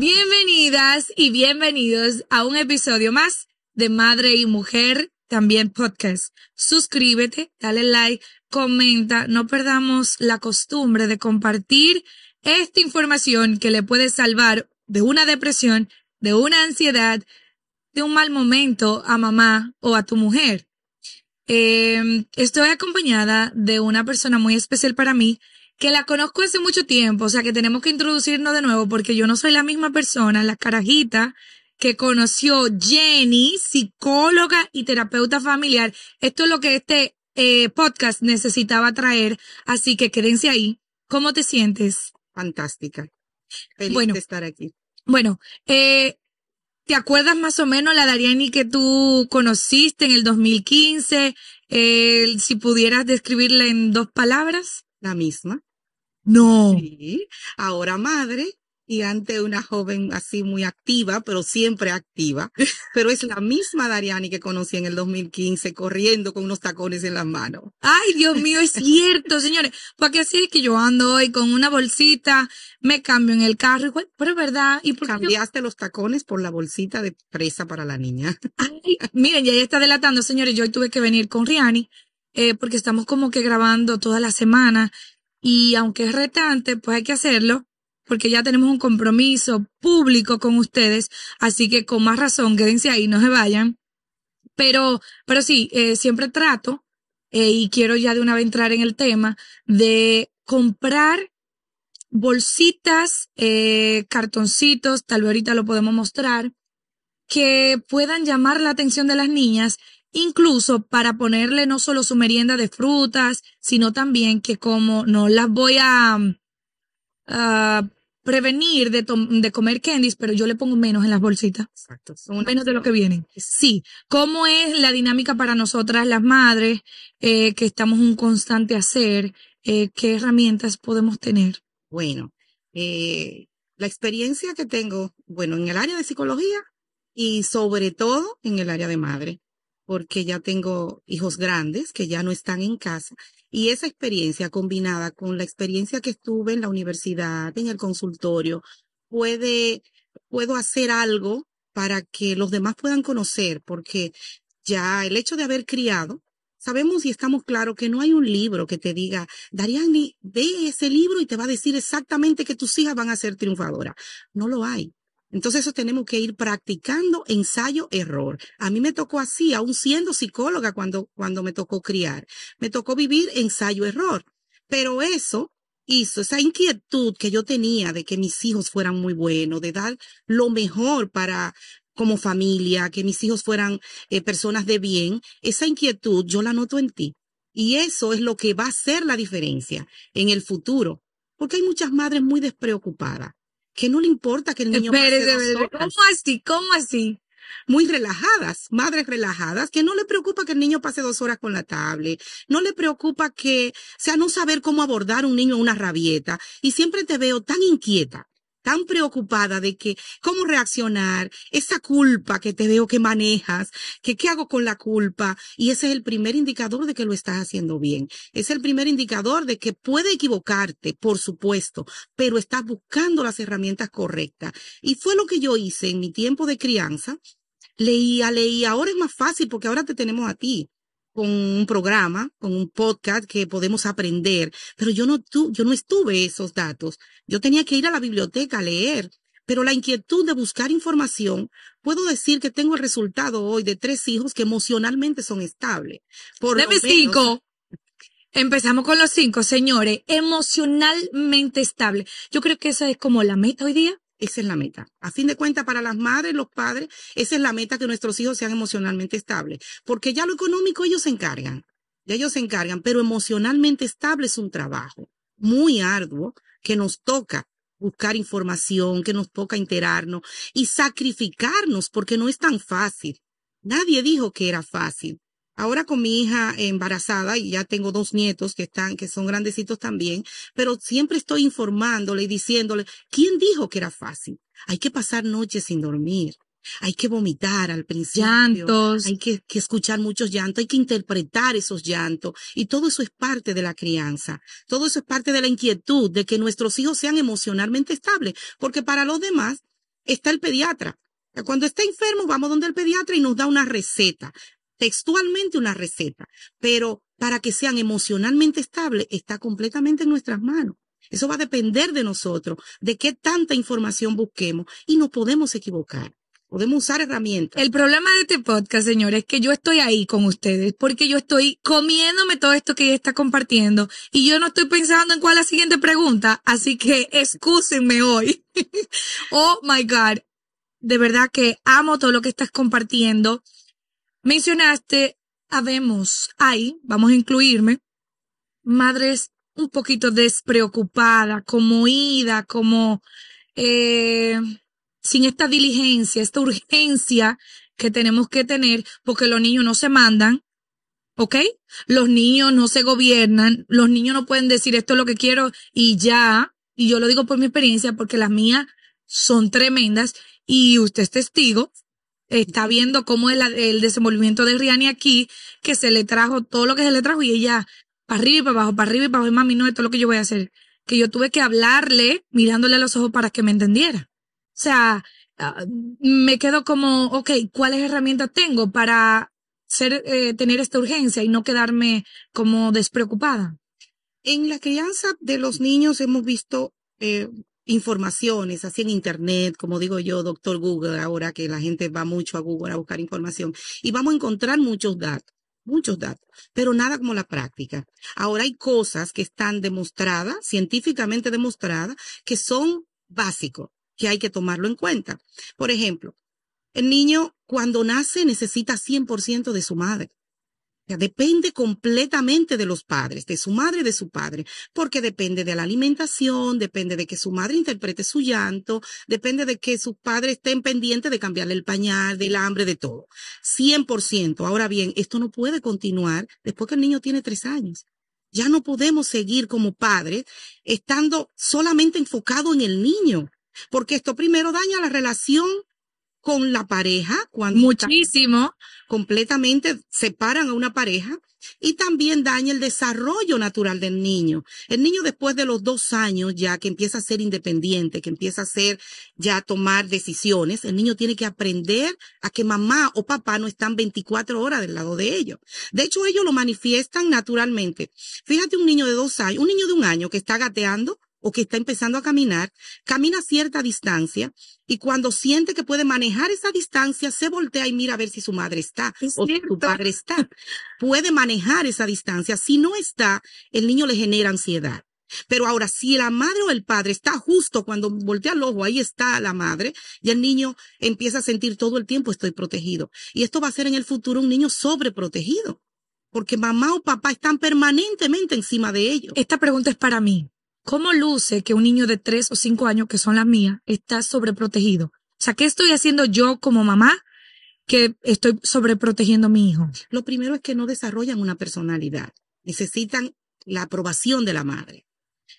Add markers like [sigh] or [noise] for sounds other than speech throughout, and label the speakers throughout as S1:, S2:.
S1: Bienvenidas y bienvenidos a un episodio más de Madre y Mujer, también podcast. Suscríbete, dale like, comenta, no perdamos la costumbre de compartir esta información que le puede salvar de una depresión, de una ansiedad, de un mal momento a mamá o a tu mujer. Em, estoy acompañada de una persona muy especial para mí que la conozco hace mucho tiempo, o sea que tenemos que introducirnos de nuevo porque yo no soy la misma persona, la carajita que conoció Jenny, psicóloga y terapeuta familiar. Esto es lo que este eh, podcast necesitaba traer, así que quédense ahí. ¿Cómo te sientes? Fantástica. Feliz bueno, de estar aquí. Bueno, eh, ¿te acuerdas más o menos la Dariani que tú conociste en el 2015? Eh, si pudieras describirla en dos palabras. La misma. No. ahora madre y
S2: ante una joven así muy activa, pero siempre activa. Pero es la misma Dariani que conocí en el 2015 corriendo con unos tacones en las manos.
S1: Ay, Dios mío, es cierto, señores. Porque así es que yo ando hoy con una bolsita, me cambio en el carro, pero es verdad. ¿Y Cambiaste los tacones por la bolsita de presa para la niña. Ay, miren, ya está delatando, señores. Yo hoy tuve que venir con Riani. Eh, porque estamos como que grabando toda la semana y aunque es retante, pues hay que hacerlo porque ya tenemos un compromiso público con ustedes, así que con más razón quédense ahí, no se vayan. Pero, pero sí, eh, siempre trato, eh, y quiero ya de una vez entrar en el tema, de comprar bolsitas, eh, cartoncitos, tal vez ahorita lo podemos mostrar, que puedan llamar la atención de las niñas incluso para ponerle no solo su merienda de frutas, sino también que como no las voy a mm, prevenir de, de, comer candies, pero yo le pongo menos en las bolsitas. Exacto. Son menos de lo que vienen. Sí. ¿Cómo es la dinámica para nosotras las madres eh, que estamos un constante hacer? Eh, ¿Qué herramientas podemos tener?
S2: Bueno, eh, la experiencia que tengo, bueno, en el área de psicología y sobre todo en el área de madre porque ya tengo hijos grandes que ya no están en casa. Y esa experiencia combinada con la experiencia que estuve en la universidad, en el consultorio, puede, puedo hacer algo para que los demás puedan conocer, porque ya el hecho de haber criado, sabemos y estamos claros que no hay un libro que te diga, Dariani, ve ese libro y te va a decir exactamente que tus hijas van a ser triunfadoras. No lo hay. Entonces eso tenemos que ir practicando ensayo error. A mí me tocó así, aún siendo psicóloga cuando cuando me tocó criar, me tocó vivir ensayo error. Pero eso hizo esa inquietud que yo tenía de que mis hijos fueran muy buenos, de dar lo mejor para como familia, que mis hijos fueran eh, personas de bien, esa inquietud yo la noto en ti. Y eso es lo que va a ser la diferencia en el futuro, porque hay muchas madres muy despreocupadas que no le importa que el niño pase dos horas. ¿Cómo así? ¿Cómo así? Muy relajadas, madres relajadas, que no le preocupa que el niño pase dos horas con la tablet, no le preocupa que, sea, no saber cómo abordar un niño una rabieta, y siempre te veo tan inquieta, tan preocupada de que cómo reaccionar, esa culpa que te veo que manejas, que qué hago con la culpa, y ese es el primer indicador de que lo estás haciendo bien. Es el primer indicador de que puede equivocarte, por supuesto, pero estás buscando las herramientas correctas. Y fue lo que yo hice en mi tiempo de crianza. Leía, leía, ahora es más fácil porque ahora te tenemos a ti con un programa, con un podcast que podemos aprender, pero yo no, tu, yo no estuve esos datos. Yo tenía que ir a la biblioteca a leer, pero la inquietud de buscar información, puedo decir que tengo el resultado hoy de tres
S1: hijos que emocionalmente son estables. Por Deme cinco. Empezamos con los cinco, señores, emocionalmente estable. Yo creo que esa es como la meta hoy día. Esa es la meta. A fin de cuentas, para las madres, los padres, esa es la meta que nuestros hijos sean emocionalmente
S2: estables, porque ya lo económico ellos se encargan, ya ellos se encargan, pero emocionalmente estable es un trabajo muy arduo que nos toca buscar información, que nos toca enterarnos y sacrificarnos, porque no es tan fácil. Nadie dijo que era fácil. Ahora con mi hija embarazada y ya tengo dos nietos que están, que son grandecitos también, pero siempre estoy informándole y diciéndole, ¿quién dijo que era fácil? Hay que pasar noches sin dormir. Hay que vomitar al principio. Hay que, que, escuchar muchos llantos. Hay que interpretar esos llantos. Y todo eso es parte de la crianza. Todo eso es parte de la inquietud de que nuestros hijos sean emocionalmente estables. Porque para los demás está el pediatra. Cuando está enfermo, vamos donde el pediatra y nos da una receta textualmente una receta, pero para que sean emocionalmente estables está completamente en nuestras manos. Eso va a depender de nosotros, de qué tanta información
S1: busquemos y no podemos equivocar. Podemos usar herramientas. El problema de este podcast, señores, es que yo estoy ahí con ustedes porque yo estoy comiéndome todo esto que ella está compartiendo y yo no estoy pensando en cuál es la siguiente pregunta, así que excúsenme hoy. [laughs] oh my God. De verdad que amo todo lo que estás compartiendo. Mencionaste, habemos, ahí, vamos a incluirme, madres un poquito despreocupada, como ida, como eh, sin esta diligencia, esta urgencia que tenemos que tener, porque los niños no se mandan, ¿ok? Los niños no se gobiernan, los niños no pueden decir esto es lo que quiero y ya, y yo lo digo por mi experiencia, porque las mías son tremendas y usted es testigo, está viendo cómo el, el desenvolvimiento de Rihanna aquí, que se le trajo todo lo que se le trajo y ella, para arriba y para abajo, para arriba y para abajo, y mami, no, esto lo que yo voy a hacer. Que yo tuve que hablarle mirándole a los ojos para que me entendiera. O sea, ah, me quedo como, ok, ¿cuáles herramientas tengo para ser, eh, tener esta urgencia y no quedarme como despreocupada? En la crianza de los niños hemos visto eh, informaciones, así en
S2: Internet, como digo yo, doctor Google, ahora que la gente va mucho a Google a buscar información, y vamos a encontrar muchos datos, muchos datos, pero nada como la práctica. Ahora hay cosas que están demostradas, científicamente demostradas, que son básicos, que hay que tomarlo en cuenta. Por ejemplo, el niño cuando nace necesita 100% de su madre depende completamente de los padres, de su madre, de su padre, porque depende de la alimentación, depende de que su madre interprete su llanto, depende de que padre esté en pendientes de cambiarle el pañal, del hambre, de todo. 100%. Ahora bien, esto no puede continuar después que el niño tiene tres años. Ya no podemos seguir como padres estando solamente enfocado en el niño, porque esto primero daña la relación con la pareja, cuando muchísimo completamente separan a una pareja y también daña el desarrollo natural del niño. El niño después de los dos años ya que empieza a ser independiente, que empieza a ser ya a tomar decisiones, el niño tiene que aprender a que mamá o papá no están 24 horas del lado de ellos. De hecho, ellos lo manifiestan naturalmente. Fíjate un niño de dos años, un niño de un año que está gateando, o que está empezando a caminar, camina cierta distancia y cuando siente que puede manejar esa distancia, se voltea y mira a ver si su madre está o su padre está. Puede manejar esa distancia. Si no está, el niño le genera ansiedad. Pero ahora, si la madre o el padre está justo cuando voltea el ojo, ahí está la madre, y el niño empieza a sentir todo el tiempo estoy protegido. Y esto va a ser en el futuro
S1: un niño sobreprotegido, porque mamá o papá están permanentemente encima de ellos. Esta pregunta es para mí. ¿Cómo luce que un niño de tres o cinco años, que son las mías, está sobreprotegido? O sea, ¿qué estoy haciendo yo como mamá que estoy sobreprotegiendo a mi hijo?
S2: Lo primero es que no desarrollan una personalidad. Necesitan la aprobación de la madre.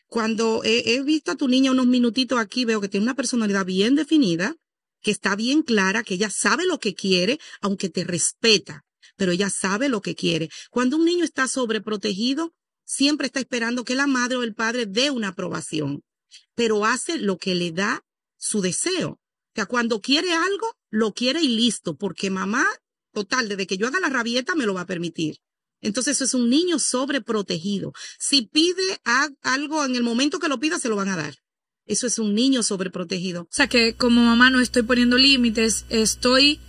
S2: Cuando he, he visto a tu niña unos minutitos aquí, veo que tiene una personalidad bien definida, que está bien clara, que ella sabe lo que quiere, aunque te respeta, pero ella sabe lo que quiere. Cuando un niño está sobreprotegido, siempre está esperando que la madre o el padre dé una aprobación, pero hace lo que le da su deseo. O sea, cuando quiere algo, lo quiere y listo, porque mamá, total, desde que yo haga la rabieta me lo va a permitir. Entonces eso es un niño sobreprotegido. Si pide algo en el momento que lo pida, se lo van a dar. Eso es un niño sobreprotegido. O sea
S1: que como mamá no estoy poniendo límites, estoy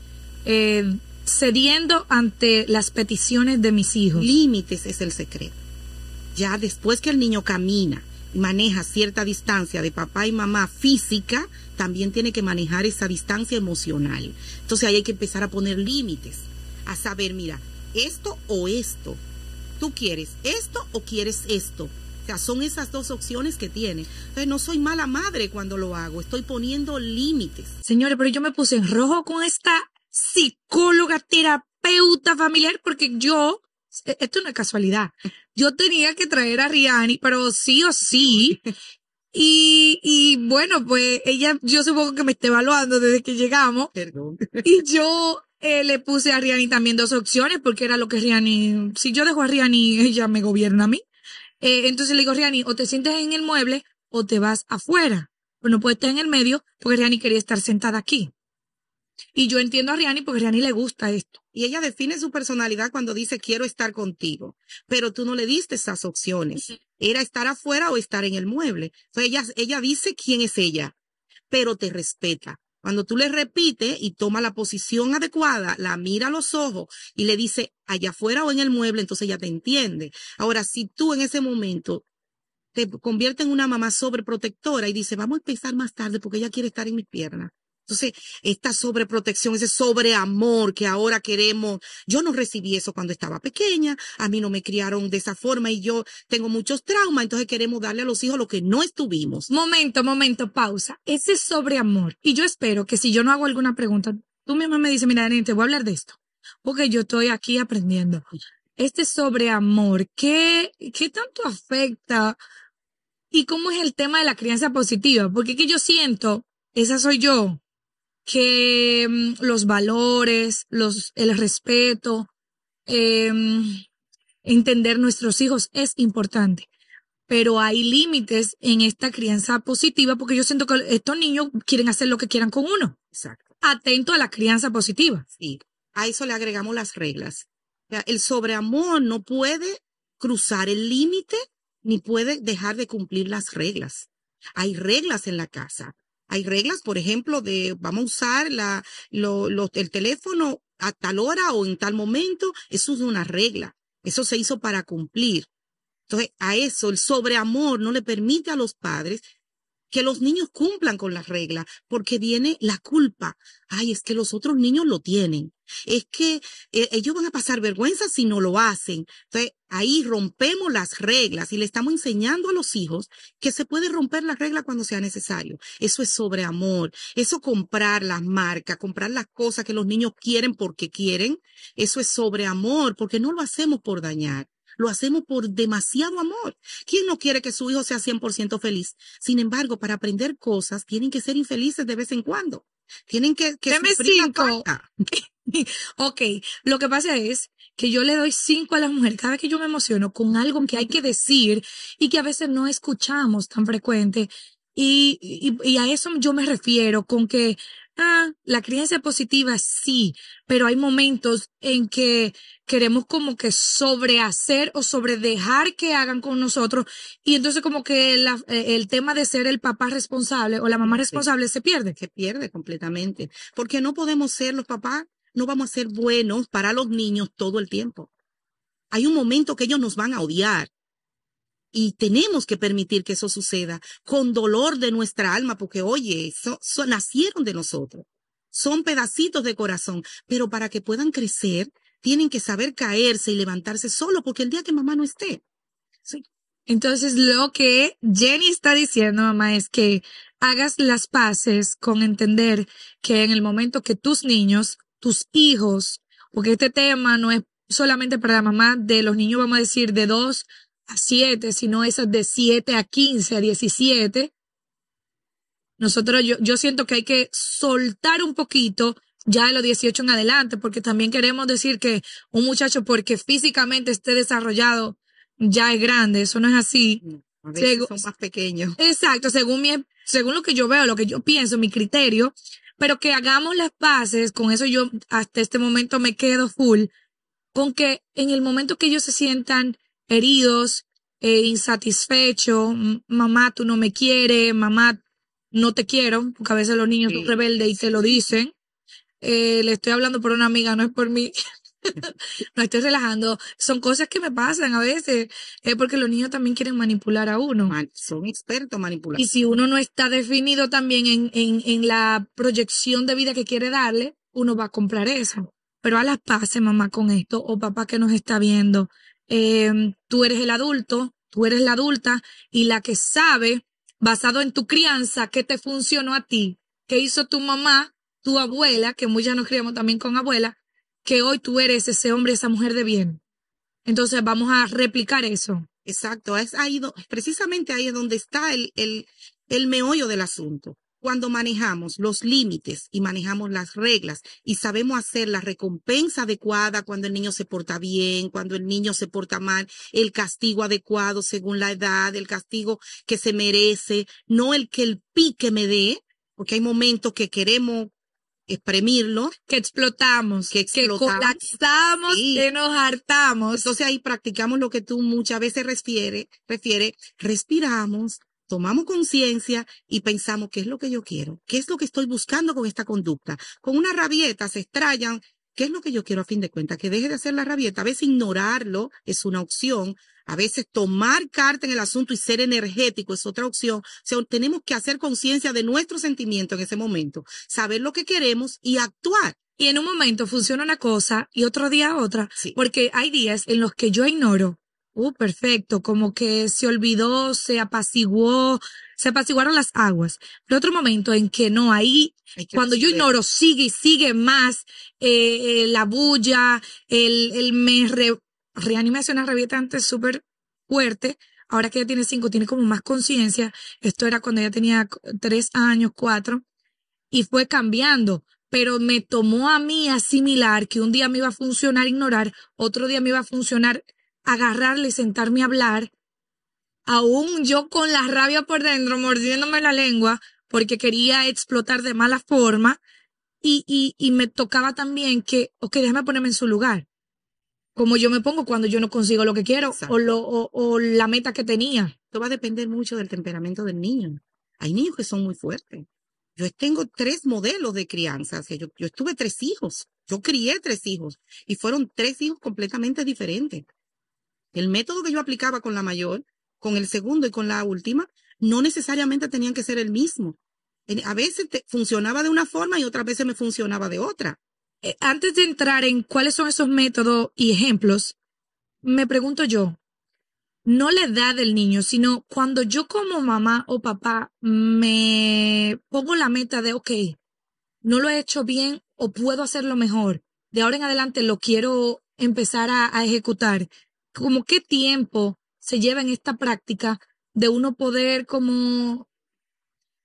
S1: eh, cediendo ante las peticiones de mis hijos. Límites es el secreto ya después
S2: que el niño camina y maneja cierta distancia de papá y mamá física, también tiene que manejar esa distancia emocional. Entonces ahí hay que empezar a poner límites, a saber, mira, esto o esto. ¿Tú quieres esto o quieres esto? O sea, son esas dos opciones que tiene. Entonces, no soy mala madre cuando lo hago, estoy poniendo
S1: límites. Señores, pero yo me puse en rojo con esta psicóloga, terapeuta familiar, porque yo e, esto no una casualidad. Yo tenía que traer a Riani, pero sí o sí. [laughs] Y, bueno, pues ella, yo supongo que me está evaluando desde que llegamos. Perdón. [laughs] Y yo eh, le puse a Riani también dos opciones, porque era lo que Riani, si yo dejo a Riani, ella me gobierna a mí. Eh, entonces le digo, Riani, o te sientes en el mueble o te vas afuera. O no puedes estar en el medio, porque Riani quería estar sentada aquí. Y yo entiendo a Riani porque a Riani le gusta esto. Y ella
S2: define su personalidad cuando dice quiero estar contigo, pero tú no le diste esas opciones. Era estar afuera o estar en el mueble. Entonces ella, ella dice quién es ella, pero te respeta. Cuando tú le repites y toma la posición adecuada, la mira a los ojos y le dice allá afuera o en el mueble, entonces ella te entiende. Ahora, si tú en ese momento te convierte en una mamá sobreprotectora y dice, vamos a empezar más tarde porque ella quiere estar en mis piernas. Entonces, esta sobreprotección, ese sobreamor que ahora queremos, yo no recibí eso cuando estaba pequeña, a mí no me criaron de esa forma y yo tengo muchos
S1: traumas, entonces queremos darle a los hijos lo que no estuvimos. Momento, momento, pausa. Ese sobreamor. Y yo espero que si yo no hago alguna pregunta, tú misma me dices, mira, te voy a hablar de esto, porque yo estoy aquí aprendiendo. Este sobreamor, ¿qué, qué tanto afecta? ¿Y cómo es el tema de la crianza positiva? Porque es que yo siento, esa soy yo, que mm, los valores, los, el respeto, em, entender nuestros hijos es importante. Pero hay límites en esta crianza positiva porque yo siento que estos niños quieren hacer lo que quieran con uno. Exacto. Atento a la crianza positiva. Sí. A eso le agregamos las
S2: reglas. el sobreamor no puede cruzar el límite ni puede dejar de cumplir las reglas. Hay reglas en la casa. Hay reglas, por ejemplo, de vamos a usar la, el teléfono a tal hora o en tal momento. Eso es una regla. Eso se hizo para cumplir. Entonces, a eso, el sobreamor no le permite a los padres que los niños cumplan con las reglas, porque viene la culpa. Ay, es que los otros niños lo tienen es que eh, ellos van a pasar vergüenza si no lo hacen. Entonces, ahí rompemos las reglas y le estamos enseñando a los hijos que se puede romper las reglas cuando sea necesario. Eso es sobre amor, eso comprar las marcas, comprar las cosas que los niños quieren porque quieren, eso es sobre amor, porque no lo hacemos por dañar. Lo hacemos por demasiado amor. ¿Quién no quiere que su hijo sea 100% feliz? Sin embargo, para aprender cosas tienen que ser infelices de
S1: vez en cuando. Tienen que, que Deme cinco. [laughs] ok, lo que pasa es que yo le doy cinco a las mujeres cada que yo me emociono con algo que hay que decir y que a veces no escuchamos tan frecuente. y, y a eso yo me refiero con que ah, la crianza positiva sí, pero hay momentos en que queremos como que sobrehacer o sobre dejar que hagan con nosotros y entonces como que eh, el tema de ser el papá responsable o la mamá responsable se pierde. Se pierde completamente, porque no podemos ser los papás, no vamos a ser buenos para los
S2: niños todo el tiempo. Hay un momento que ellos nos van a odiar y tenemos que permitir que eso suceda con dolor de nuestra alma, porque oye, nacieron de nosotros, son pedacitos de corazón, pero para que puedan crecer,
S1: tienen que saber caerse y levantarse solo, porque el día que mamá no esté. Sí. Entonces, lo que Jenny está diciendo, mamá, es que hagas las paces con entender que en el momento que tus niños, tus hijos, porque este tema no es solamente para la mamá de los niños, vamos a decir, de dos siete, sino esas de siete a quince, a diecisiete. Nosotros, yo, yo siento que hay que soltar un poquito ya de los dieciocho en adelante, porque también queremos decir que un muchacho porque físicamente esté desarrollado ya es grande, eso no es así. Mm, son más pequeños. Exacto, según, mi, según lo que yo veo, lo que yo pienso, mi criterio, pero que hagamos las paces, con eso yo hasta este momento me quedo full, con que en el momento que ellos se sientan heridos, eh, insatisfechos, mamá, tú no me quieres, mamá, no te quiero, porque a veces los niños son rebeldes y te lo dicen. Eh, le estoy hablando por una amiga, no es por mí. [laughs] no estoy relajando. Son cosas que me pasan a veces, eh, porque los niños también quieren manipular a uno. son expertos manipulando. Y si uno no está definido también en, en, en la proyección de vida que quiere darle, uno va a comprar eso. Pero a las pases mamá, con esto, o papá que nos está viendo, Em, tú eres el adulto, tú eres la adulta y la que sabe, basado en tu crianza, qué te funcionó a ti, qué hizo tu mamá, tu abuela, que muchas nos criamos también con abuela, que hoy tú eres ese hombre, esa mujer de bien. Entonces vamos a replicar eso. Exacto, es ahí,
S2: precisamente ahí es donde está el, el, el meollo del asunto. Cuando manejamos los límites y manejamos las reglas y sabemos hacer la recompensa adecuada cuando el niño se porta bien, cuando el niño se porta mal, el castigo adecuado según la edad, el castigo que se merece, no el que el pique me dé, porque hay momentos que queremos exprimirlo. Que explotamos, que, explotamos. que colapsamos, que nos hartamos. Entonces ahí practicamos lo que tú muchas veces refiere, refiere, respiramos, tomamos conciencia y pensamos qué es lo que yo quiero, qué es lo que estoy buscando con esta conducta. Con una rabieta se extrañan, qué es lo que yo quiero a fin de cuentas, que deje de hacer la rabieta. A veces ignorarlo es una opción, a veces tomar carta en el asunto y ser energético es otra opción. tenemos que hacer conciencia de nuestro sentimiento en ese
S1: momento, saber lo que queremos y actuar. Y en un momento funciona una cosa y otro día otra, sí. porque hay días en los que yo ignoro Uh, perfecto, como que se olvidó, se apaciguó, se apaciguaron las aguas. Pero otro momento en que no, ahí, cuando yo ignoro, sigue y sigue más eh, eh, la bulla, el, el me re, reanimación antes súper fuerte. Ahora que ella tiene cinco, tiene como más conciencia. Esto era cuando ella tenía tres años, cuatro, y fue cambiando pero me tomó a mí asimilar que un día me iba a funcionar ignorar, otro día me iba a funcionar agarrarle, sentarme a hablar, aún yo con la rabia por dentro, mordiéndome la lengua, porque quería explotar de mala forma, y, y, y me tocaba también que, ok, déjame ponerme en su lugar, como yo me pongo cuando yo no consigo lo que quiero o, lo, o, la meta que tenía. Esto va a depender mucho del temperamento del niño. Hay niños que son muy fuertes. Yo tengo
S2: tres modelos de crianza. yo, yo estuve tres hijos. Yo crié tres hijos y fueron tres hijos completamente diferentes. El método que yo aplicaba con la mayor, con el segundo y con la última, no necesariamente tenían que ser el mismo. A veces funcionaba
S1: de una forma y otras veces me funcionaba de otra. Eh, antes de entrar en cuáles son esos métodos y ejemplos, me pregunto yo, no la edad del niño, sino cuando yo como mamá o papá me pongo la meta de, ok, no lo he hecho bien o puedo hacerlo mejor. De ahora en adelante lo quiero empezar a ejecutar. ¿Cómo qué tiempo se lleva en esta práctica de uno poder como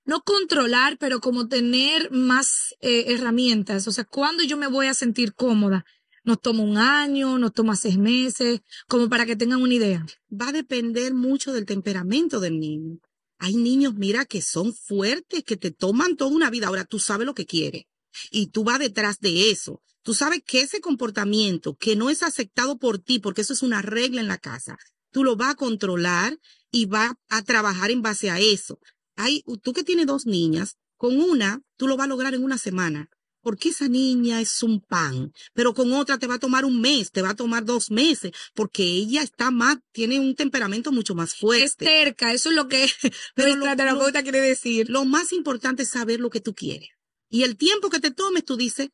S1: no controlar, pero como tener más eh, herramientas. O sea, ¿cuándo yo me voy a sentir cómoda? ¿Nos toma un año? ¿Nos toma seis meses? Como para que tengan una idea. Va a depender mucho del
S2: temperamento del niño. Hay niños, mira, que son fuertes, que te toman toda una vida. Ahora tú sabes lo que quieres y tú vas detrás de eso, tú sabes que ese comportamiento que no es aceptado por ti, porque eso es una regla en la casa, tú lo vas a controlar y vas a trabajar en base a eso. Hay, tú que tienes dos niñas, con una tú lo vas a lograr en una semana, porque esa niña es un pan, pero con otra te va a tomar un mes, te va a tomar dos meses, porque ella está más, tiene un temperamento mucho más fuerte. Es cerca, eso es lo que pero quiere decir. Lo más importante es saber lo que tú quieres. Y el tiempo que te tomes, tú dices,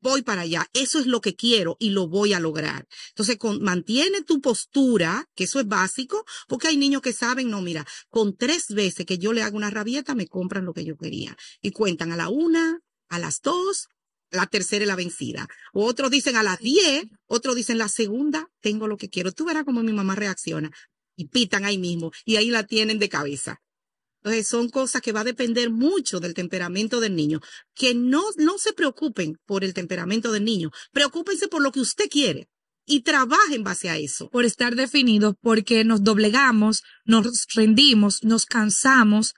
S2: voy para allá, eso es lo que quiero y lo voy a lograr. Entonces, mantiene tu postura, que eso es básico, porque hay niños que saben, no, mira, con tres veces que yo le hago una rabieta, me compran lo que yo quería. Y cuentan a la una, a las dos, la tercera es la vencida. O otros dicen a las diez, otros dicen la segunda, tengo lo que quiero. Tú verás cómo mi mamá reacciona. Y pitan ahí mismo, y ahí la tienen de cabeza. Eh, son cosas que va a depender mucho del temperamento del niño. Que no, no se preocupen por el temperamento del niño, preocúpense por lo que usted
S1: quiere y trabajen en base a eso. Por estar definidos, porque nos doblegamos, nos rendimos, nos cansamos,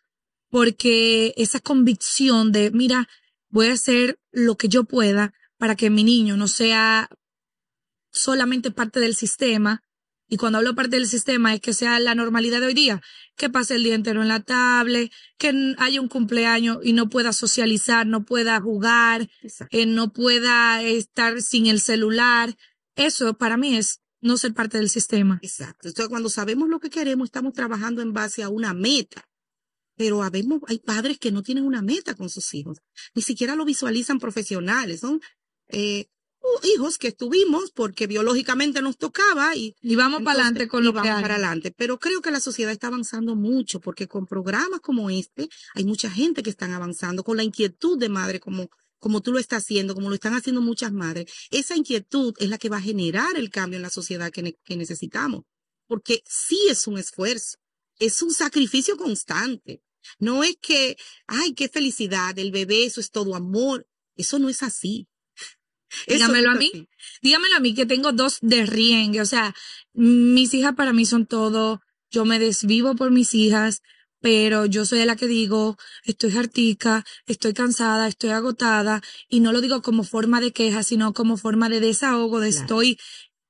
S1: porque esa convicción de, mira, voy a hacer lo que yo pueda para que mi niño no sea solamente parte del sistema, y cuando hablo parte del sistema es que sea la normalidad de hoy día, que pase el día entero en la tablet, que haya un cumpleaños y no pueda socializar, no pueda jugar, eh, no pueda estar sin el celular. Eso para mí es no ser parte del sistema. Exacto. Entonces, cuando sabemos lo que queremos, estamos trabajando
S2: en base a una meta. Pero hay padres que no tienen una meta con sus hijos, ni siquiera lo visualizan profesionales, son eh, hijos que estuvimos porque biológicamente nos tocaba y, vamos para adelante con lo vamos para adelante. Pero creo que la sociedad está avanzando mucho porque con programas como este hay mucha gente que están avanzando con la inquietud de madre como como tú lo estás haciendo, como lo están haciendo muchas madres. Esa inquietud es la que va a generar el cambio en la sociedad que, que necesitamos, porque sí es un esfuerzo, es un sacrificio constante. No es que, ay, qué felicidad, el bebé, eso es todo amor. Eso no es así.
S1: Dígamelo a mí. Dígamelo a mí que tengo dos de riengue. O sea, mis hijas para mí son todo. Yo me desvivo por mis hijas, pero yo soy la que digo, estoy jartica, estoy cansada, estoy agotada. Y no lo digo como forma de queja, sino como forma de desahogo, de estoy,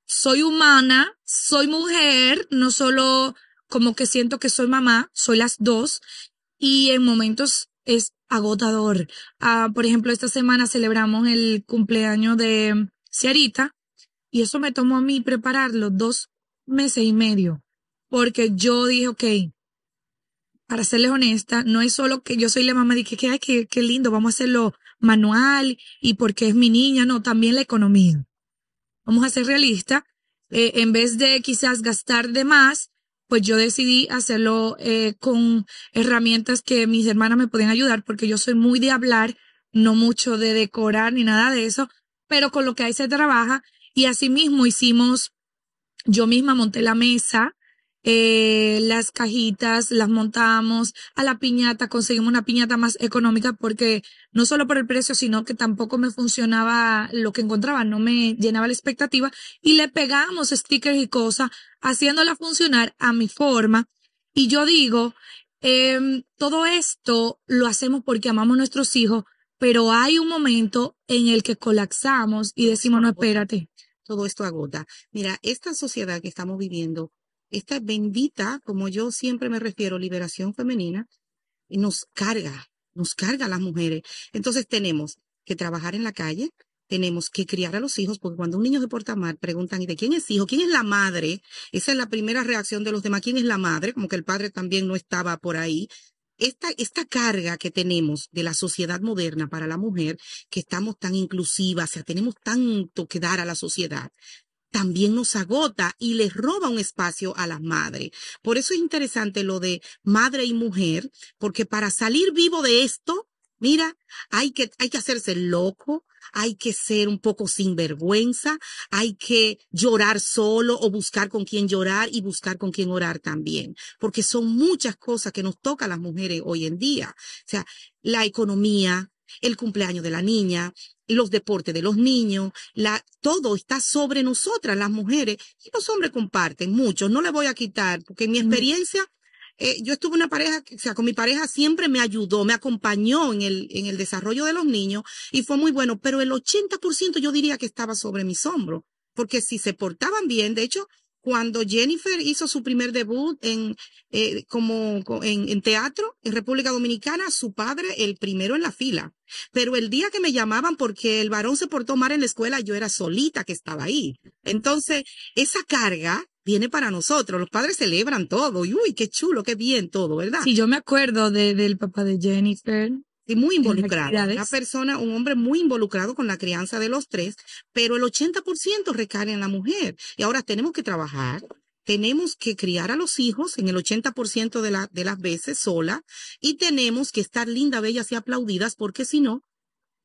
S1: soy humana, soy mujer, no solo como que siento que soy mamá, soy las dos. Y en momentos es agotador. Ah, por ejemplo, esta semana celebramos el cumpleaños de Ciarita y eso me tomó a mí prepararlo dos meses y medio, porque yo dije, ok, para serles honesta, no es solo que yo soy la mamá de que, qué, qué lindo, vamos a hacerlo manual y porque es mi niña, no, también la economía. Vamos a ser realistas, eh, en vez de quizás gastar de más, pues yo decidí hacerlo eh, con herramientas que mis hermanas me podían ayudar, porque yo soy muy de hablar, no mucho de decorar ni nada de eso, pero con lo que ahí se trabaja. Y asimismo hicimos, yo misma monté la mesa, eh, las cajitas, las montamos, a la piñata conseguimos una piñata más económica porque no solo por el precio, sino que tampoco me funcionaba lo que encontraba, no me llenaba la expectativa y le pegamos stickers y cosas haciéndola funcionar a mi forma. Y yo digo, em, todo esto lo hacemos porque amamos a nuestros hijos, pero hay un momento en el que colapsamos y decimos, no, espérate. Todo
S2: esto agota. Mira, esta sociedad que estamos viviendo esta bendita, como yo siempre me refiero, liberación femenina, nos carga, nos carga a las mujeres. Entonces tenemos que trabajar en la calle, tenemos que criar a los hijos, porque cuando un niño de porta preguntan, ¿y de quién es hijo? ¿Quién es la madre? Esa es la primera reacción de los demás. ¿Quién es la madre? Como que el padre también no estaba por ahí. Esta, esta carga que tenemos de la sociedad moderna para la mujer, que estamos tan inclusivas, o sea, tenemos tanto que dar a la sociedad, también nos agota y les roba un espacio a las madres. Por eso es interesante lo de madre y mujer, porque para salir vivo de esto, mira, hay que, hay que hacerse loco, hay que ser un poco sinvergüenza, hay que llorar solo o buscar con quién llorar y buscar con quién orar también, porque son muchas cosas que nos toca a las mujeres hoy en día. O sea, la economía, el cumpleaños de la niña, los deportes de los niños, la, todo está sobre nosotras, las mujeres, y los hombres comparten mucho, no le voy a quitar, porque en mi experiencia, eh, yo estuve una pareja, o sea, con mi pareja siempre me ayudó, me acompañó en el, en el desarrollo de los niños y fue muy bueno, pero el 80% yo diría que estaba sobre mis hombros, porque si se portaban bien, de hecho, cuando Jennifer hizo su primer debut en, eh, como, en teatro en República Dominicana, su padre el primero en la fila. Pero el día que me llamaban porque el varón se portó mal en la escuela, yo era solita que estaba ahí. Entonces, esa carga viene para nosotros. Los padres celebran todo. Y uy, qué chulo, qué bien todo,
S1: ¿verdad? Sí, yo me acuerdo del papá de Jennifer. Sí, muy involucrado. Una
S2: persona, un hombre muy involucrado con la crianza de los tres, pero el 80% recae en la mujer. Y ahora tenemos que trabajar tenemos que criar a los hijos en el 80% de, de las veces sola y tenemos que estar linda, bellas y aplaudidas porque si no,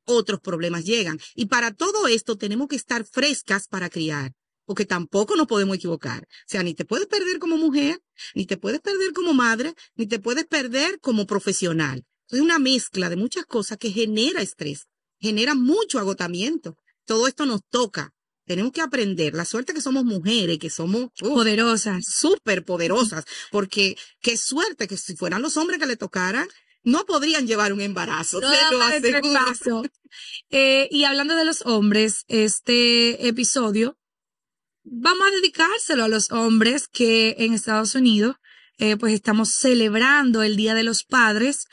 S2: otros problemas llegan. Y para todo esto tenemos que estar frescas para criar porque tampoco nos podemos equivocar. O sea, ni te puedes perder como mujer, ni te puedes perder como madre, ni te puedes perder como profesional. Es una mezcla de muchas cosas que genera estrés, genera mucho agotamiento. Todo esto nos toca tenemos que aprender. La suerte que somos mujeres, que somos poderosas, súper poderosas, porque qué suerte que si fueran los hombres que le tocaran, no podrían llevar un embarazo.
S1: Eh, y hablando de los hombres, este episodio vamos a dedicárselo a los hombres que en Estados Unidos, eh, pues estamos celebrando el Día de los Padres,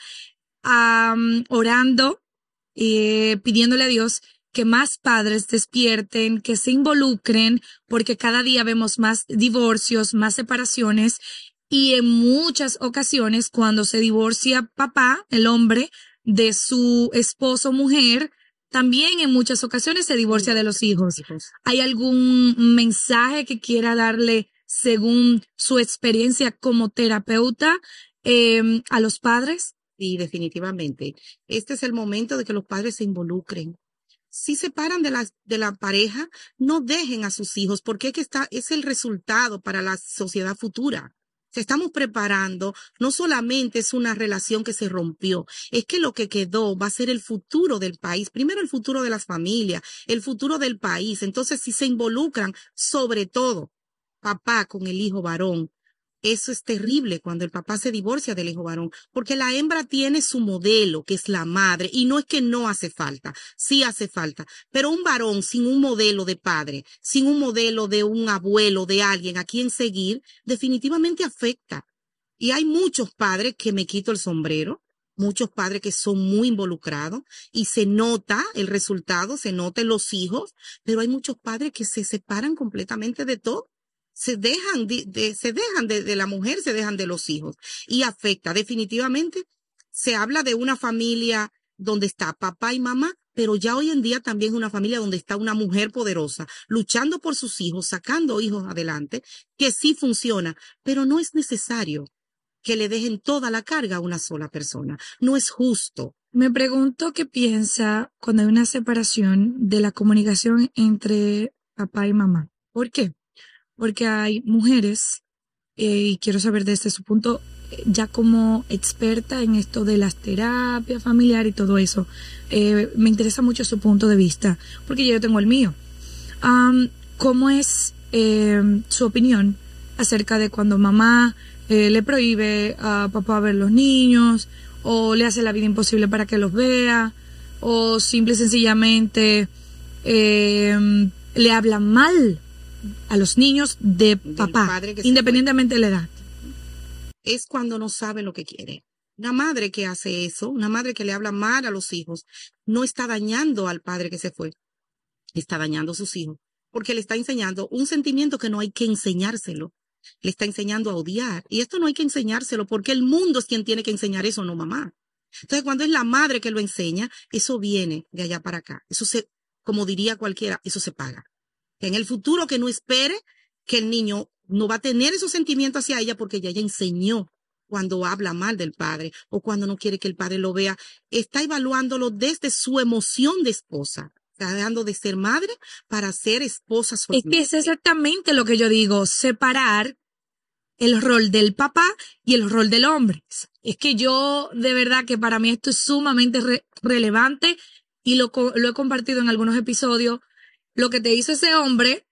S1: orando, y pidiéndole a Dios que más padres despierten, que se involucren, porque cada día vemos más divorcios, más separaciones y en muchas ocasiones cuando se divorcia papá, el hombre, de su esposo mujer, también en muchas ocasiones se divorcia de los hijos. ¿Hay algún mensaje que quiera darle según su experiencia como terapeuta em, a los padres?
S2: Sí, definitivamente. Este es el momento de que los padres se involucren si se paran de la, de la pareja, no dejen a sus hijos, porque es que está, es el resultado para la sociedad futura. Se estamos preparando, no solamente es una relación que se rompió, es que lo que quedó va a ser el futuro del país, primero el futuro de las familias, el futuro del país. Entonces, si se involucran, sobre todo, papá con el hijo varón, eso es terrible cuando el papá se divorcia del hijo varón, porque la hembra tiene su modelo, que es la madre, y no es que no hace falta, sí hace falta, pero un varón sin un modelo de padre, sin un modelo de un abuelo, de alguien a quien seguir, definitivamente afecta. Y hay muchos padres que me quito el sombrero, muchos padres que son muy involucrados y se nota el resultado, se nota en los hijos, pero hay muchos padres que se separan completamente de todo se dejan de, se dejan de, la mujer, se dejan de los hijos y afecta. Definitivamente se habla de una familia donde está papá y mamá, pero ya hoy en día también es una familia donde está una mujer poderosa, luchando por sus hijos, sacando hijos adelante, que sí funciona, pero no es necesario que le dejen toda la carga a una sola persona.
S1: No es justo. Me pregunto qué piensa cuando hay una separación de la comunicación entre papá y mamá. ¿Por qué? porque hay mujeres, eh, y quiero saber desde su punto, eh, ya como experta en esto de las terapias familiar y todo eso, eh, me interesa mucho su punto de vista, porque yo tengo el mío. ¿Cómo es em, su opinión acerca de cuando mamá le prohíbe a papá ver los niños o le hace la vida imposible para que los vea? o simple y sencillamente em, le habla mal a los niños de papá, independientemente de la edad.
S2: Es cuando no sabe lo que quiere. Una madre que hace eso, una madre que le habla mal a los hijos, no está dañando al padre que se fue, está dañando a sus hijos, porque le está enseñando un sentimiento que no hay que enseñárselo. Le está enseñando a odiar. Y esto no hay que enseñárselo porque el mundo es quien tiene que enseñar eso, no mamá. Entonces, cuando es la madre que lo enseña, eso viene de allá para acá. Eso se, como diría cualquiera, eso se paga en el futuro que no espere que el niño no va a tener esos sentimientos hacia ella porque ya ella enseñó cuando habla mal del padre o cuando no quiere que el padre lo vea. Está evaluándolo desde su emoción de esposa. Está dejando de ser madre para ser esposa. Es que es
S1: exactamente lo que yo digo, separar el rol del papá y el rol del hombre. Es que yo, de verdad que para mí esto es sumamente relevante y lo, lo he compartido en algunos episodios lo que te hizo ese hombre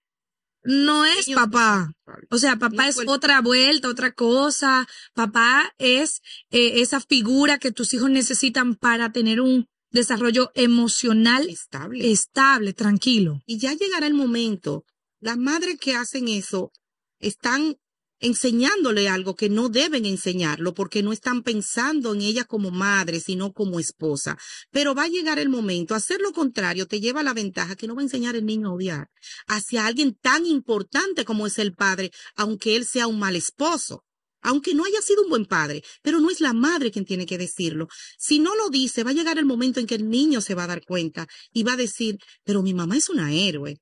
S1: no es papá. O sea, papá es otra vuelta, otra cosa. Papá es eh, esa figura que tus hijos necesitan para tener un desarrollo emocional estable. estable, tranquilo. Y ya llegará el momento. Las
S2: madres que hacen eso están enseñándole algo que no deben enseñarlo porque no están pensando en ella como madre, sino como esposa. Pero va a llegar el momento, hacer lo contrario te lleva la ventaja que no va a enseñar el niño a odiar hacia alguien tan importante como es el padre, aunque él sea un mal esposo. Aunque no haya sido un buen padre, pero no es la madre quien tiene que decirlo. Si no lo dice, va a llegar el momento en que el niño se va a dar cuenta y va a decir, pero mi mamá es una héroe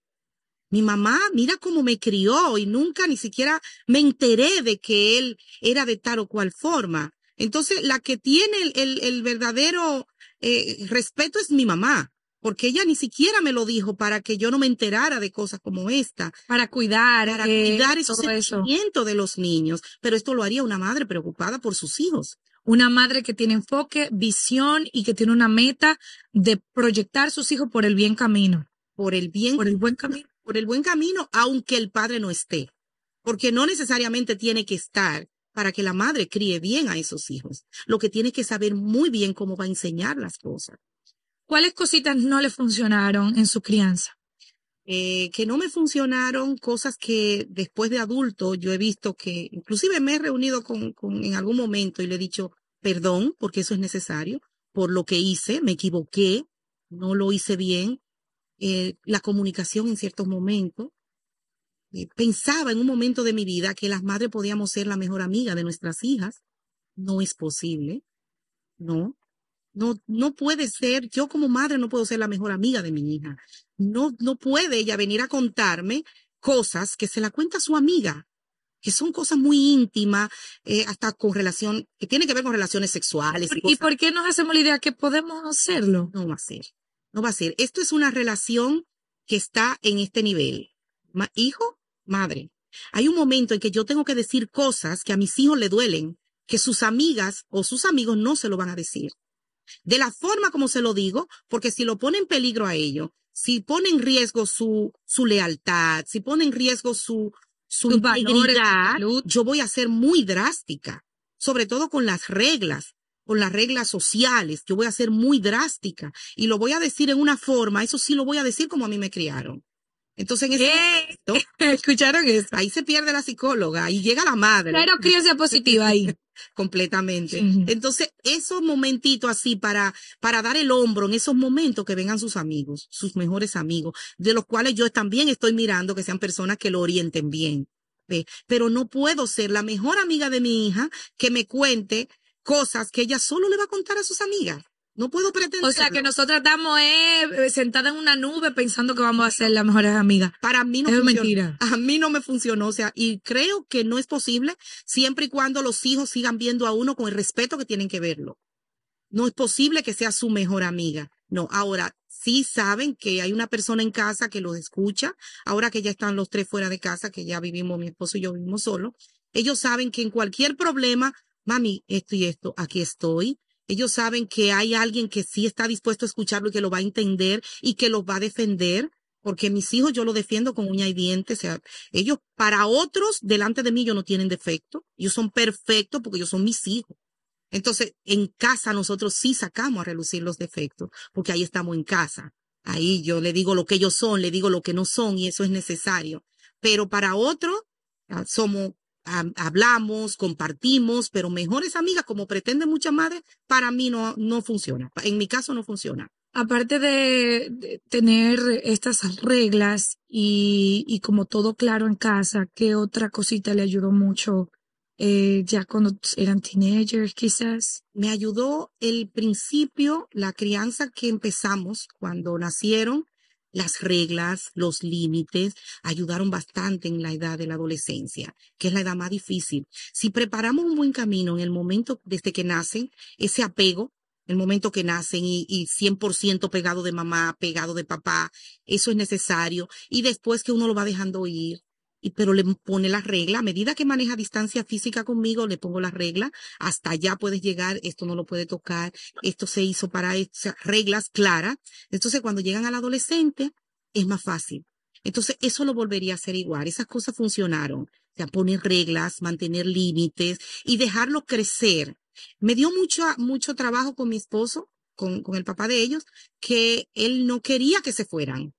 S2: mi mamá, mira cómo me crió y nunca ni siquiera me enteré de que él era de tal o cual forma. Entonces, la que tiene el, verdadero eh, respeto es mi mamá, porque ella ni siquiera me lo dijo para que yo no me enterara de cosas como esta. Para
S1: cuidar, para eh, cuidar esos sentimientos de los niños. Pero esto lo haría una madre preocupada por sus hijos una madre que tiene enfoque, visión y que tiene una meta de proyectar sus hijos por el bien camino. Por el bien. Por el buen camino por el buen camino, aunque
S2: el padre no esté, porque no necesariamente tiene que estar para que la madre críe bien a esos hijos. Lo que tiene que saber muy bien cómo va a enseñar las cosas.
S1: ¿Cuáles cositas no le funcionaron en su crianza?
S2: Eh, que no me funcionaron cosas que después de adulto yo he visto que inclusive me he reunido con en algún momento y le he dicho perdón porque eso es necesario por lo que hice, me equivoqué, no lo hice bien, eh, la comunicación en ciertos momentos. Eh, pensaba en un momento de mi vida que las madres podíamos ser la mejor amiga de nuestras hijas. No es posible. No. No, no puede ser, yo como madre no puedo ser la mejor amiga de mi hija. No, no puede ella venir a contarme cosas que se la cuenta su amiga, que son cosas muy íntimas, eh, hasta con relación, que tiene que ver con relaciones sexuales. ¿Y, por qué nos hacemos la idea que podemos hacerlo? No ser no va a ser. Esto es una relación que está en este nivel. hijo, madre. Hay un momento en que yo tengo que decir cosas que a mis hijos le duelen, que sus amigas o sus amigos no se lo van a decir. De la forma como se lo digo, porque si lo pone en peligro a ellos, si pone en riesgo su, su lealtad, si pone en riesgo su, su integridad, yo voy a ser muy drástica, sobre todo con las reglas, con las reglas sociales. Yo voy a ser muy drástica y lo voy a decir en una forma, eso sí lo voy a decir como a mí me criaron. Entonces, ¿escucharon eso? Ahí se pierde la psicóloga y llega la madre. pero crianza positiva ahí. [laughs] Completamente. Entonces, esos momentitos así para, para dar el hombro en esos momentos que vengan sus amigos, sus mejores amigos, de los cuales yo también estoy mirando que sean personas que lo orienten bien. ¿ve? Pero no puedo ser la mejor amiga de mi hija que me
S1: cuente cosas que ella solo le va a contar a sus amigas. No puedo pretender. O sea, que nosotras estamos eh, sentadas en una nube pensando que vamos a ser las mejores amigas. Para mí no es mentira.
S2: A mí no me funcionó. O sea, y creo que no es posible siempre y cuando los hijos sigan viendo a uno con el respeto que tienen que verlo. No es posible que sea su mejor amiga. No, ahora sí saben que hay una persona en casa que los escucha. Ahora que ya están los tres fuera de casa, que ya vivimos, mi esposo y yo vivimos solo, Ellos saben que en cualquier problema mami, esto y esto, aquí estoy. Ellos saben que hay alguien que sí está dispuesto a escucharlo y que lo va a entender y que los va a defender, porque mis hijos yo lo defiendo con uña y diente. sea, ellos, para otros, delante de mí, yo no tienen defecto. Ellos son perfectos porque ellos son mis hijos. Entonces, en casa nosotros sí sacamos a relucir los defectos, porque ahí estamos en casa. Ahí yo le digo lo que ellos son, le digo lo que no son, y eso es necesario. Pero para otros, ah, somos hablamos, compartimos, pero mejores amigas, como pretende mucha madre, para mí no, no funciona. En mi caso no funciona.
S1: Aparte de, tener estas reglas y, y, como todo claro en casa, ¿qué otra cosita le ayudó mucho eh, ya cuando eran teenagers quizás? Me ayudó el principio, la crianza que empezamos
S2: cuando nacieron, las reglas, los límites, ayudaron bastante en la edad de la adolescencia, que es la edad más difícil. Si preparamos un buen camino en el momento desde que nacen, ese apego, el momento que nacen y, y 100% pegado de mamá, pegado de papá, eso es necesario. Y después que uno lo va dejando ir, y, pero le pone las reglas. A medida que maneja distancia física conmigo, le pongo las reglas. Hasta allá puedes llegar, esto no lo puede tocar, esto se hizo para estas reglas claras. Entonces, cuando llegan al adolescente, es más fácil. Entonces, eso lo volvería a hacer igual. Esas cosas funcionaron. Ya poner reglas, mantener límites y dejarlo crecer. Me dio mucho, mucho trabajo con mi esposo, con, con el papá de ellos, que él no quería que se fueran.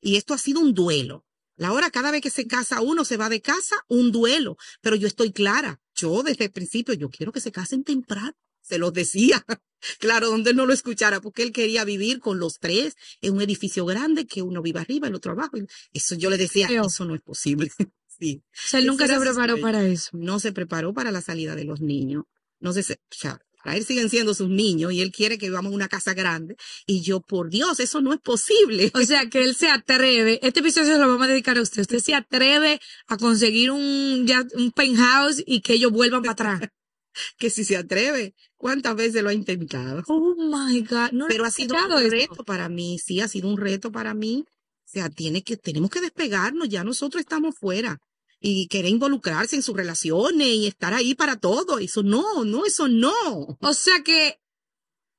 S2: Y esto ha sido un duelo la hora, cada vez que se casa uno, se va de casa, un duelo. Pero yo estoy clara, yo desde el principio, yo quiero que se casen temprano. Se los decía, [laughs] claro, donde no lo escuchara, porque él quería vivir con los tres en un edificio grande, que uno viva arriba, el otro abajo. Eso yo le decía, eso no es posible.
S1: [laughs] sí. O sea, él nunca se preparó para
S2: eso. No se preparó para la salida de los niños. No sé, o sea, para él siguen siendo sus niños y él quiere que vivamos en una casa grande. Y yo, por Dios,
S1: eso no es posible. O sea, que él se atreve. Este episodio se lo vamos a dedicar a usted. Usted se atreve a conseguir un, ya, un penthouse y que ellos vuelvan para atrás. [laughs] que si
S2: se atreve, ¿cuántas veces lo ha intentado? Oh my God. No Pero ha sido un reto para mí. Sí, ha sido un reto para mí. O sea, tiene que, tenemos que despegarnos. Ya nosotros estamos fuera y querer involucrarse en sus relaciones y estar ahí para todo. Eso no, no,
S1: eso no. O sea que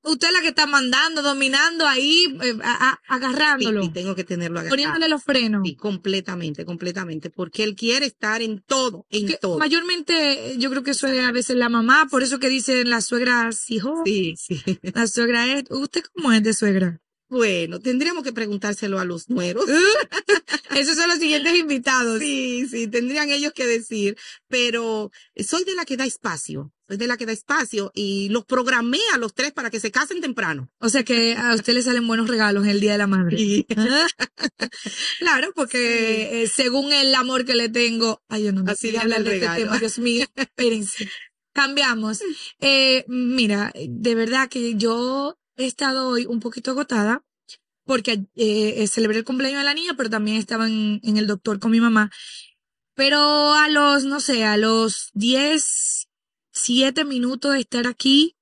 S1: usted es la que está mandando, dominando ahí, eh, agarrándolo. y
S2: tengo que tenerlo
S1: agarrado. Poniéndole los frenos. Sí, completamente, completamente. Porque él quiere estar en todo, en todo. Mayormente, eh, yo creo que eso a veces la mamá, por eso que dicen las suegras hijos. Sí, sí. La suegra es. ¿Usted cómo es de suegra?
S2: Bueno, tendríamos que preguntárselo a los
S1: nueros. [laughs] ¿Eh? Esos son los siguientes invitados.
S2: Sí, sí, tendrían ellos que decir, pero soy de la que da espacio. Soy de la que da espacio y los programé a los tres para que se casen temprano.
S1: O sea que a usted le salen buenos regalos el Día de la Madre. [laughs] claro, porque eh, según el amor que le tengo, ay, yo no me Así hablar de este tema, Dios mío, [laughs] espérense. Cambiamos. Eh, mira, de verdad que yo he estado hoy un poquito agotada porque eh, eh, celebré el cumpleaños de la niña, pero también estaba en, el doctor con mi mamá. Pero a los, no sé, a los 10, 7 minutos de estar aquí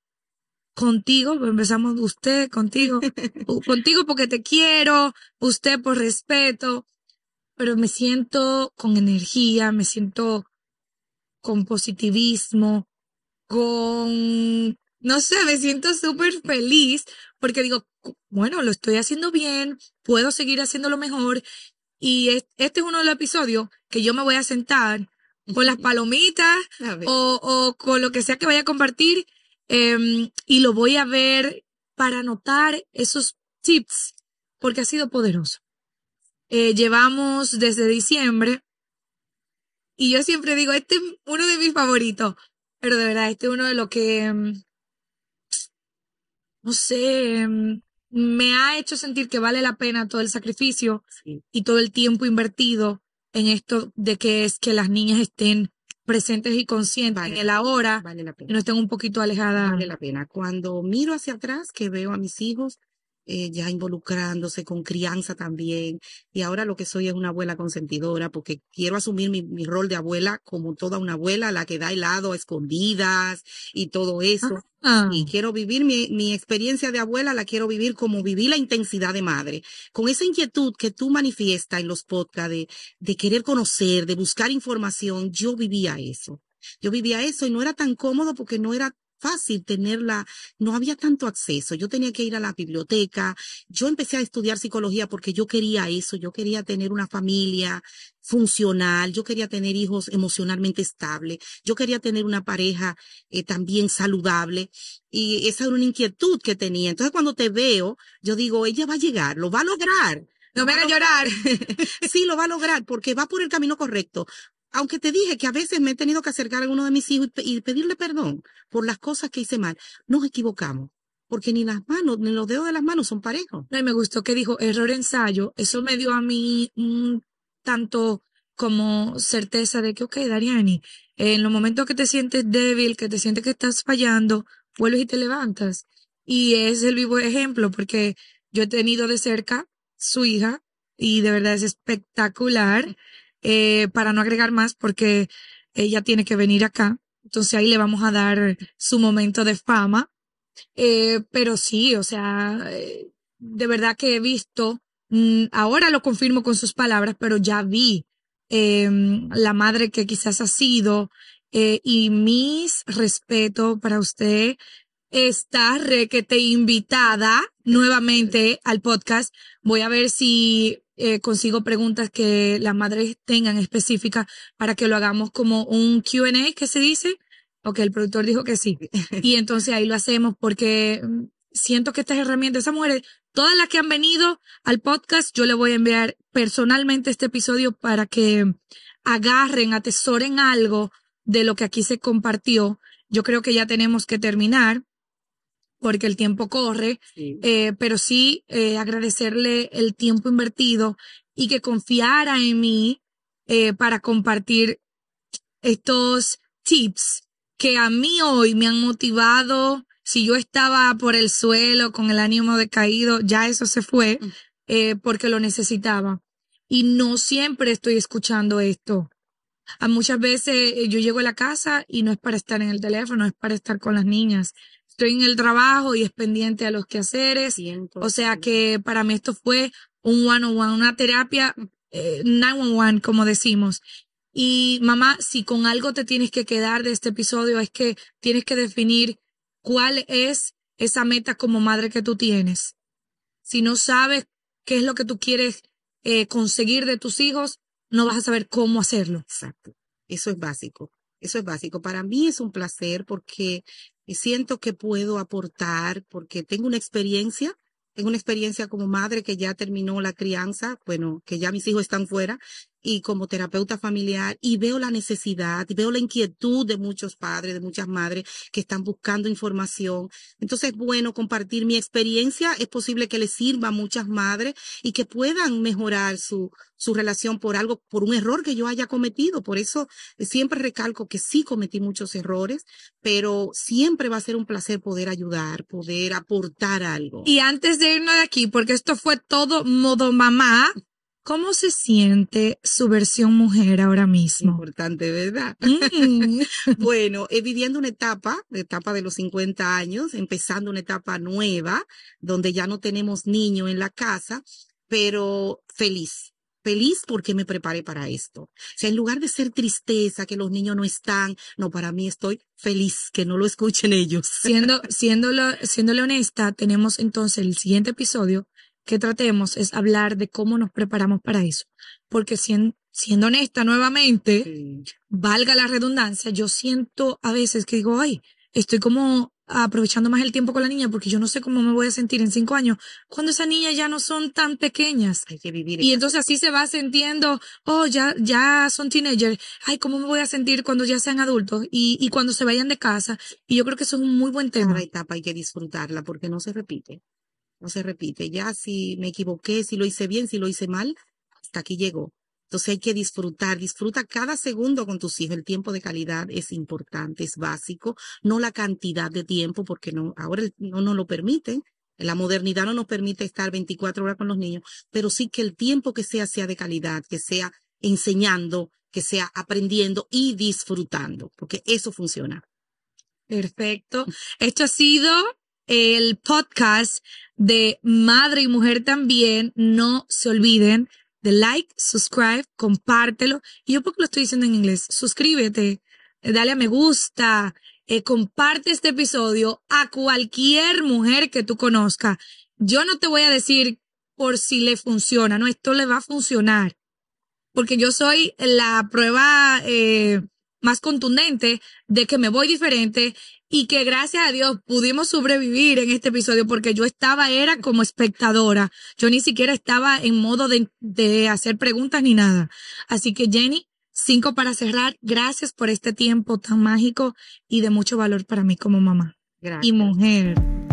S1: contigo, pues, empezamos usted, contigo, [laughs] contigo porque te quiero, usted por respeto, pero me siento con energía, me siento con positivismo, con, no sé, me siento súper feliz porque digo, bueno, lo estoy haciendo bien, puedo seguir haciéndolo mejor. Y este es uno de los episodios que yo me voy a sentar con las [laughs] palomitas o, o, con lo que sea que vaya a compartir em, y lo voy a ver para anotar esos tips porque ha sido poderoso. Eh, llevamos desde diciembre y yo siempre digo, este es uno de mis favoritos, pero de verdad, este es uno de los que, em, no sé, em, me ha hecho sentir que vale la pena todo el sacrificio y todo el tiempo invertido en esto de que es que las niñas estén presentes y conscientes en el ahora la pena. y no estén un poquito alejadas. Vale la pena. Cuando miro hacia atrás, que veo a mis hijos, eh, ya
S2: involucrándose con crianza también. Y ahora lo que soy es una abuela consentidora porque quiero asumir mi, mi rol de abuela como toda una abuela, la que da helado a escondidas y todo eso. Y ah. quiero vivir mi, mi experiencia de abuela, la quiero vivir como viví la intensidad de madre. Con esa inquietud que tú manifiestas en los podcasts de, de querer conocer, de buscar información, yo vivía eso. Yo vivía eso y no era tan cómodo porque no era fácil tenerla, no había tanto acceso, yo tenía que ir a la biblioteca, yo empecé a estudiar psicología porque yo quería eso, yo quería tener una familia funcional, yo quería tener hijos emocionalmente estable, yo quería tener una pareja eh, también saludable y esa era una inquietud que tenía. Entonces cuando te veo, yo digo, ella va a llegar, lo va a lograr. No me a llorar. [laughs] sí, lo va a lograr porque va por el camino correcto. Aunque te dije que a veces me he tenido que acercar a uno de mis hijos y pedirle perdón por las
S1: cosas que hice mal, nos equivocamos porque ni las manos, ni los dedos de las manos son parejos. me gustó que dijo error ensayo. Eso me dio a mí un tanto como certeza de que, ok, Dariani, en los momentos que te sientes débil, que te sientes que estás fallando, vuelves y te levantas. Y es el vivo ejemplo, porque yo he tenido de cerca su hija y de verdad es espectacular. Eh, para no agregar más porque ella tiene que venir acá. Entonces ahí le vamos a dar su momento de fama. Eh, pero sí, o sea, eh, de verdad que he visto, mm, ahora lo confirmo con sus palabras, pero ya vi eh, la madre que quizás ha sido eh, y mis respeto para usted. Está requete invitada nuevamente al podcast. Voy a ver si eh, consigo preguntas que las madres tengan específicas para que lo hagamos como un QA que se dice, o que el productor dijo que sí. [laughs] Y entonces ahí lo hacemos porque mm, siento que estas herramientas, esas mujeres, todas las que han venido al podcast, yo le voy a enviar personalmente este episodio para que agarren, atesoren algo de lo que aquí se compartió. Yo creo que ya tenemos que terminar porque el tiempo corre, eh, pero sí eh, agradecerle el tiempo invertido y que confiara en mí eh, para compartir estos tips que a mí hoy me han motivado. Si yo estaba por el suelo con el ánimo decaído, ya eso se fue mm. porque lo necesitaba. Y no siempre estoy escuchando esto. A muchas veces yo llego a la casa y no es para estar en el teléfono, es para estar con las niñas, estoy en el trabajo y es pendiente a los quehaceres. O sea que para mí esto fue un one-on-one, una terapia eh, on one como decimos. Y mamá, si con algo te tienes que quedar de este episodio es que tienes que definir cuál es esa meta como madre que tú tienes. Si no sabes qué es lo que tú quieres eh, conseguir de tus hijos, no vas a saber cómo hacerlo. Exacto. Eso es básico. Eso es básico. Para mí es un placer porque
S2: siento que puedo aportar porque tengo una experiencia, tengo una experiencia como madre que ya terminó la crianza, bueno, que ya mis hijos están fuera y como terapeuta familiar y veo la necesidad, veo la inquietud de muchos padres, de muchas madres que están buscando información. Entonces, bueno, compartir mi experiencia es posible que les sirva a muchas madres y que puedan mejorar su, su relación por algo, por un error que yo haya cometido. Por eso eh, siempre recalco que sí cometí muchos errores, pero siempre va a ser un placer poder ayudar, poder aportar algo. Y
S1: antes de irnos de aquí, porque esto fue todo modo mamá, ¿Cómo se siente su versión mujer ahora mismo?
S2: Importante, ¿verdad? [laughs] bueno, he eh, viviendo una etapa, etapa de los 50 años, empezando una etapa nueva, donde ya no tenemos niño en la casa, pero feliz, feliz porque me preparé para esto. O sea, en lugar de ser tristeza, que los niños no están, no, para mí estoy feliz, que no lo escuchen ellos. Siendo,
S1: [laughs] siendo siéndole honesta, tenemos entonces el siguiente episodio que tratemos es hablar de cómo nos preparamos para eso. Porque siendo, honesta nuevamente, valga la redundancia, yo siento a veces que digo, ay, estoy como aprovechando más el tiempo con la niña porque yo no sé cómo me voy a sentir en cinco años cuando esas niñas ya no son tan pequeñas hay
S2: que vivir y entonces así se
S1: va sintiendo oh ya ya son teenagers ay cómo me voy a sentir cuando ya sean adultos y, y cuando se vayan de casa y yo creo que eso es un muy buen tema la etapa hay que disfrutarla porque no se repite no se repite. Ya si
S2: me equivoqué, si lo hice bien, si lo hice mal, hasta aquí llegó. Entonces hay que disfrutar, disfruta cada segundo con tus hijos. El tiempo de calidad es importante, es básico, no la cantidad de tiempo, porque no, ahora no nos lo permiten. La modernidad no nos permite estar 24 horas con los niños, pero sí que el tiempo que sea sea de calidad, que sea enseñando, que sea aprendiendo y disfrutando, porque eso funciona.
S1: Perfecto. Esto ha sido el podcast de Madre y Mujer también. No se olviden de like, subscribe, compártelo. Y yo porque lo estoy diciendo en inglés, suscríbete, dale a me gusta, eh, comparte este episodio a cualquier mujer que tú conozcas. Yo no te voy a decir por si le funciona, no, esto le va a funcionar. Porque yo soy la prueba eh, más contundente de que me voy diferente y que gracias a Dios pudimos sobrevivir en este episodio porque yo estaba, era como espectadora. Yo ni siquiera estaba en modo de, hacer preguntas ni nada. Así que Jenny, cinco para cerrar. Gracias por este tiempo tan mágico y de mucho valor para mí como mamá. Y mujer.